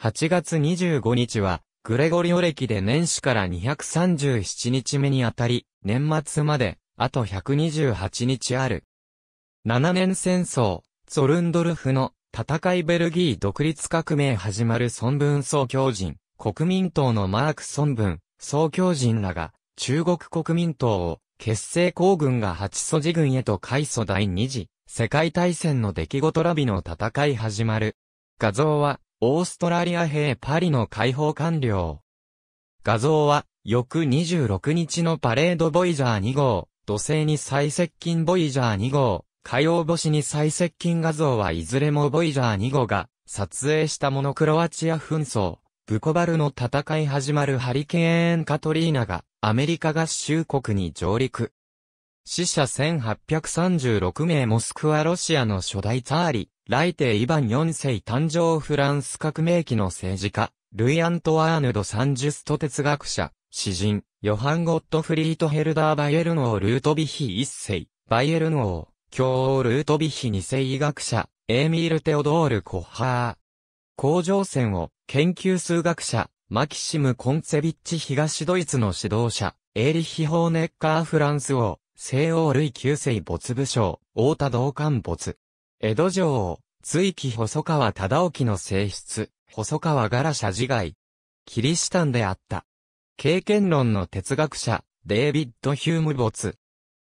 8月25日は、グレゴリオ歴で年始から237日目にあたり、年末まで、あと128日ある。7年戦争、ゾルンドルフの戦いベルギー独立革命始まる孫文総教人、国民党のマーク孫文、総教人らが、中国国民党を、結成皇軍が八祖寺軍へと改祖第二次、世界大戦の出来事ラビの戦い始まる。画像は、オーストラリア兵パリの解放完了。画像は、翌26日のパレードボイジャー2号、土星に最接近ボイジャー2号、火曜星に最接近画像はいずれもボイジャー2号が撮影したものクロアチア紛争、ブコバルの戦い始まるハリケーンカトリーナがアメリカ合衆国に上陸。死者1836名モスクワロシアの初代ツァーリ、来帝イヴァン4世誕生フランス革命期の政治家、ルイ・アントワーヌド・サンジュスト哲学者、詩人、ヨハン・ゴットフリート・ヘルダー・バイエルノー・ルートビヒ1世、バイエルノー、教王ルートビヒ2世医学者、エーミール・テオドール・コッハー。甲状腺を研究数学者、マキシム・コンツェビッチ東ドイツの指導者、エーリヒ・ホーネッカー・フランス王、西欧類旧世没武将、太田道館没、江戸城、追記細川忠興の性質、細川柄社自害。キリシタンであった。経験論の哲学者、デービッド・ヒューム没。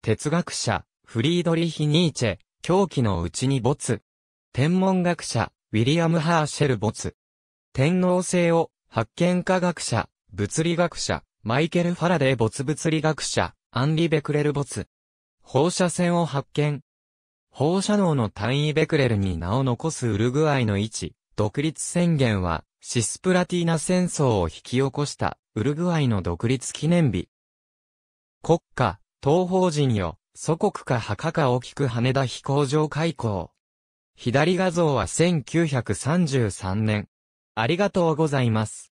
哲学者、フリードリヒ・ニーチェ、狂気のうちに没。天文学者、ウィリアム・ハーシェル没。天皇制を、発見科学者、物理学者、マイケル・ファラデー没物理学者、アンリ・ベクレル没。放射線を発見、放射能の単位ベクレルに名を残すウルグアイの位置、独立宣言は、シスプラティーナ戦争を引き起こしたウルグアイの独立記念日。国家、東方人よ、祖国か墓か大きく羽田飛行場開港。左画像は1933年。ありがとうございます。